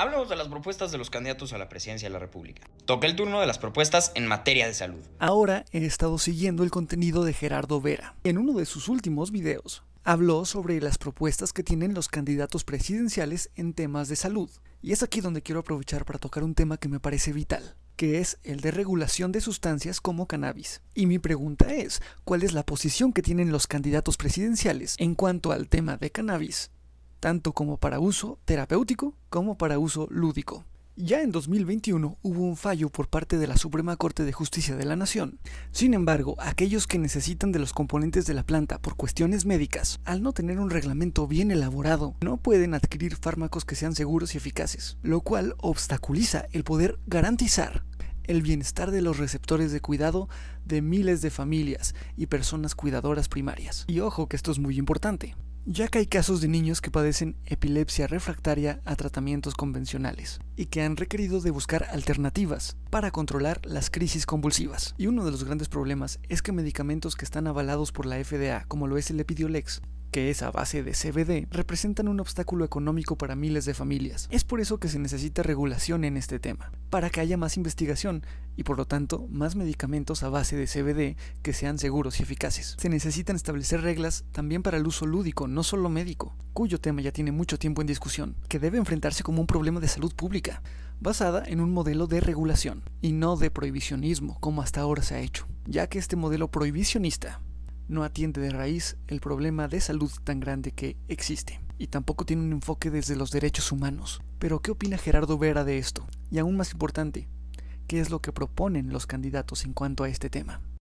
Hablemos de las propuestas de los candidatos a la presidencia de la República. Toca el turno de las propuestas en materia de salud. Ahora he estado siguiendo el contenido de Gerardo Vera. En uno de sus últimos videos, habló sobre las propuestas que tienen los candidatos presidenciales en temas de salud. Y es aquí donde quiero aprovechar para tocar un tema que me parece vital, que es el de regulación de sustancias como cannabis. Y mi pregunta es, ¿cuál es la posición que tienen los candidatos presidenciales en cuanto al tema de cannabis? tanto como para uso terapéutico como para uso lúdico. Ya en 2021 hubo un fallo por parte de la Suprema Corte de Justicia de la Nación. Sin embargo, aquellos que necesitan de los componentes de la planta por cuestiones médicas, al no tener un reglamento bien elaborado, no pueden adquirir fármacos que sean seguros y eficaces, lo cual obstaculiza el poder garantizar el bienestar de los receptores de cuidado de miles de familias y personas cuidadoras primarias. Y ojo que esto es muy importante ya que hay casos de niños que padecen epilepsia refractaria a tratamientos convencionales y que han requerido de buscar alternativas para controlar las crisis convulsivas. Y uno de los grandes problemas es que medicamentos que están avalados por la FDA, como lo es el Epidiolex, que es a base de CBD, representan un obstáculo económico para miles de familias. Es por eso que se necesita regulación en este tema, para que haya más investigación y por lo tanto más medicamentos a base de CBD que sean seguros y eficaces. Se necesitan establecer reglas también para el uso lúdico, no solo médico, cuyo tema ya tiene mucho tiempo en discusión, que debe enfrentarse como un problema de salud pública, basada en un modelo de regulación y no de prohibicionismo como hasta ahora se ha hecho, ya que este modelo prohibicionista no atiende de raíz el problema de salud tan grande que existe. Y tampoco tiene un enfoque desde los derechos humanos. Pero ¿qué opina Gerardo Vera de esto? Y aún más importante, ¿qué es lo que proponen los candidatos en cuanto a este tema?